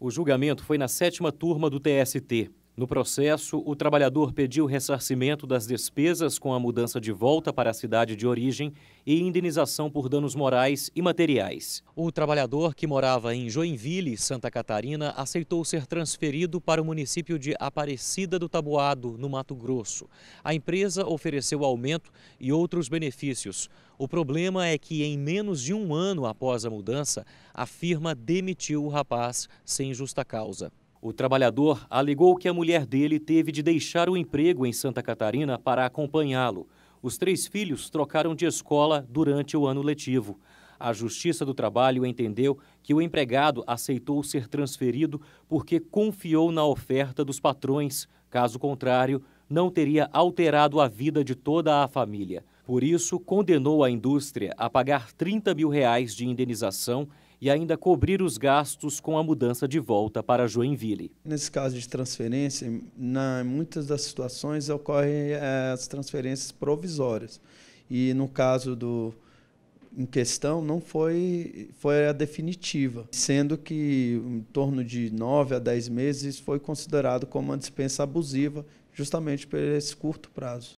O julgamento foi na sétima turma do TST. No processo, o trabalhador pediu ressarcimento das despesas com a mudança de volta para a cidade de origem e indenização por danos morais e materiais. O trabalhador, que morava em Joinville, Santa Catarina, aceitou ser transferido para o município de Aparecida do Taboado, no Mato Grosso. A empresa ofereceu aumento e outros benefícios. O problema é que, em menos de um ano após a mudança, a firma demitiu o rapaz sem justa causa. O trabalhador alegou que a mulher dele teve de deixar o emprego em Santa Catarina para acompanhá-lo. Os três filhos trocaram de escola durante o ano letivo. A Justiça do Trabalho entendeu que o empregado aceitou ser transferido porque confiou na oferta dos patrões. Caso contrário, não teria alterado a vida de toda a família. Por isso, condenou a indústria a pagar 30 mil reais de indenização e ainda cobrir os gastos com a mudança de volta para Joinville. Nesse caso de transferência, na, em muitas das situações ocorrem eh, as transferências provisórias. E no caso do em questão não foi, foi a definitiva, sendo que em torno de 9 a 10 meses foi considerado como uma dispensa abusiva, justamente por esse curto prazo.